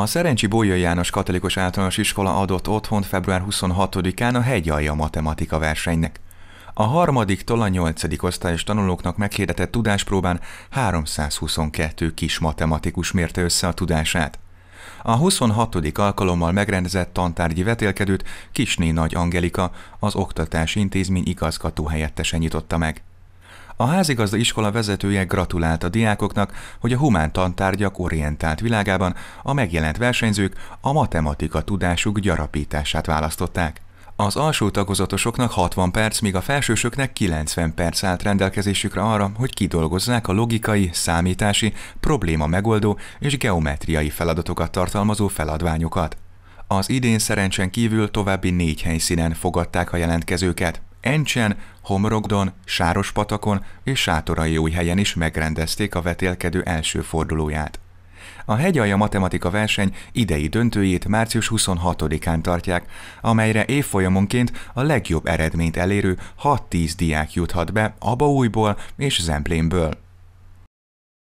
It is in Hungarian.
A Szerencsi Bója János Katolikus Általános Iskola adott otthont február 26-án a hegyalja matematika versenynek. A harmadik a nyolcadik osztályos tanulóknak meghirdetett tudáspróbán 322 kis matematikus mérte össze a tudását. A 26. alkalommal megrendezett tantárgyi vetélkedőt Kisné Nagy Angelika, az Oktatási Intézmény igazgató helyettese nyitotta meg. A házigazda iskola vezetője gratulált a diákoknak, hogy a Humán tantárgyak orientált világában a megjelent versenyzők a matematika tudásuk gyarapítását választották. Az alsó tagozatosoknak 60 perc, míg a felsősöknek 90 perc állt rendelkezésükre arra, hogy kidolgozzák a logikai, számítási, probléma megoldó és geometriai feladatokat tartalmazó feladványokat. Az idén szerencsen kívül további négy helyszínen fogadták a jelentkezőket. Encsen, Homrogdon, Sárospatakon és Sátorai új helyen is megrendezték a vetélkedő első fordulóját. A hegyalja matematika verseny idei döntőjét március 26-án tartják, amelyre évfolyamonként a legjobb eredményt elérő 6-10 diák juthat be Abaújból és Zemplénből.